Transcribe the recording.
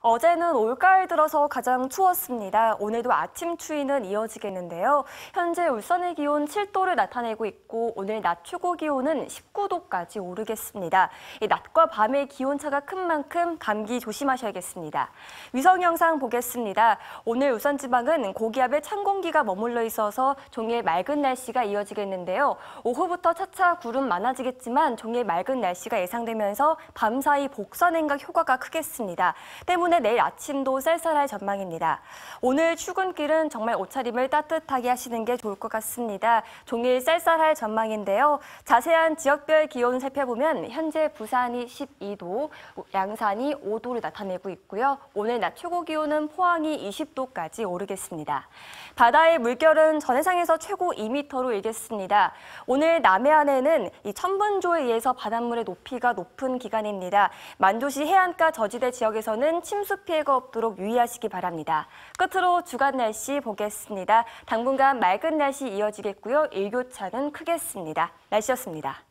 어제는 올가을 들어서 가장 추웠습니다. 오늘도 아침 추위는 이어지겠는데요. 현재 울산의 기온 7도를 나타내고 있고 오늘 낮 최고 기온은 19도까지 오르겠습니다. 낮과 밤의 기온차가 큰 만큼 감기 조심하셔야겠습니다. 위성 영상 보겠습니다. 오늘 울산 지방은 고기압의 찬 공기가 머물러 있어서 종일 맑은 날씨가 이어지겠는데요. 오후부터 차차 구름 많아지겠지만 종일 맑은 날씨가 예상되면서 밤사이 복사 냉각 효과가 크겠습니다. 때문에 때문에 내일 아침도 쌀쌀할 전망입니다. 오늘 출근길은 정말 옷차림을 따뜻하게 하시는 게 좋을 것 같습니다. 종일 쌀쌀할 전망인데요. 자세한 지역별 기온 살펴보면 현재 부산이 12도, 양산이 5도를 나타내고 있고요. 오늘 낮 최고 기온은 포항이 20도까지 오르겠습니다. 바다의 물결은 전해상에서 최고 2m로 일겠습니다. 오늘 남해안에는 이 천분조에 의해서 바닷물의 높이가 높은 기간입니다. 만조시 해안가 저지대 지역에서는 침 침수 피해가 없도록 유의하시기 바랍니다. 끝으로 주간 날씨 보겠습니다. 당분간 맑은 날씨 이어지겠고요. 일교차는 크겠습니다. 날씨였습니다.